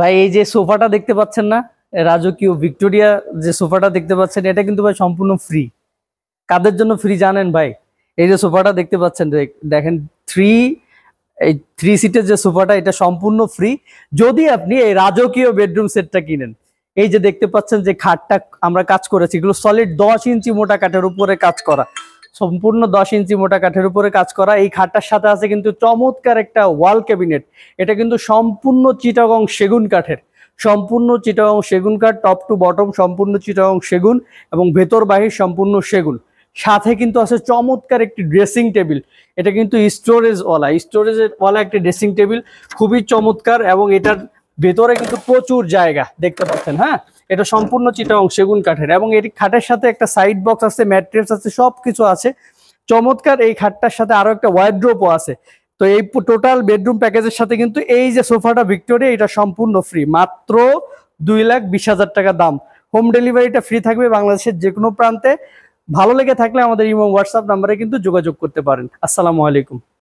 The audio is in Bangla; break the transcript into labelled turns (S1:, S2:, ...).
S1: ভাই এই যে সোফাটা দেখতে পাচ্ছেন না রাজকীয় ভিক্টোরিয়া যে সোফাটা দেখতে পাচ্ছেন এটা কিন্তু ভাই সম্পূর্ণ ফ্রি কাদের জন্য ফ্রি জানেন ভাই এই যে সোফাটা দেখতে পাচ্ছেন দেখেন থ্রি এই থ্রি সিটের যে সোফাটা এটা সম্পূর্ণ ফ্রি যদি আপনি এই রাজকীয় বেডরুম সেটটা কিনেন এই যে দেখতে পাচ্ছেন যে খাটটা আমরা কাজ করেছি এগুলো সলিড দশ ইঞ্চি মোটা কাঠের উপরে কাজ করা সম্পূর্ণ দশ ইঞ্চি মোটা কাঠের উপরে কাজ করা এই খাটটার সাথে আছে কিন্তু চমৎকার একটা ওয়াল ক্যাবিনেট এটা কিন্তু সম্পূর্ণ চিটাগং সেগুন কাঠের সম্পূর্ণ চিটাগং সেগুন কাঠ টপ টু বটম সম্পূর্ণ চিটাগং সেগুন এবং ভেতর বাহির সম্পূর্ণ সেগুন সাথে কিন্তু আছে চমৎকার একটি ড্রেসিং টেবিল এটা কিন্তু স্টোরেজ স্টোরেজের ওয়ালা একটি ড্রেসিং টেবিল খুবই চমৎকার এবং এটার ভেতরে কিন্তু প্রচুর জায়গা দেখতে পাচ্ছেন হ্যাঁ এটা সম্পূর্ণ চিটাং সেগুন কাঠের এবং এটি খাটের সাথে একটা সাইড বক্স আছে ম্যাট্রেস আছে সব কিছু আছে চমৎকার এই খাটটার সাথে আরো একটা ওয়াইড্রোপও আছে তো এই টোটাল বেডরুম প্যাকেজের সাথে কিন্তু এই যে সোফাটা ভিক্টোরিয়া এটা সম্পূর্ণ ফ্রি মাত্র দুই লাখ বিশ হাজার টাকা দাম হোম ডেলিভারিটা ফ্রি থাকবে বাংলাদেশের যে কোনো প্রান্তে ভালো লেগে থাকলে আমাদের ইমো হোয়াটসঅ্যাপ নাম্বারে কিন্তু যোগাযোগ করতে পারেন আসসালামু আলাইকুম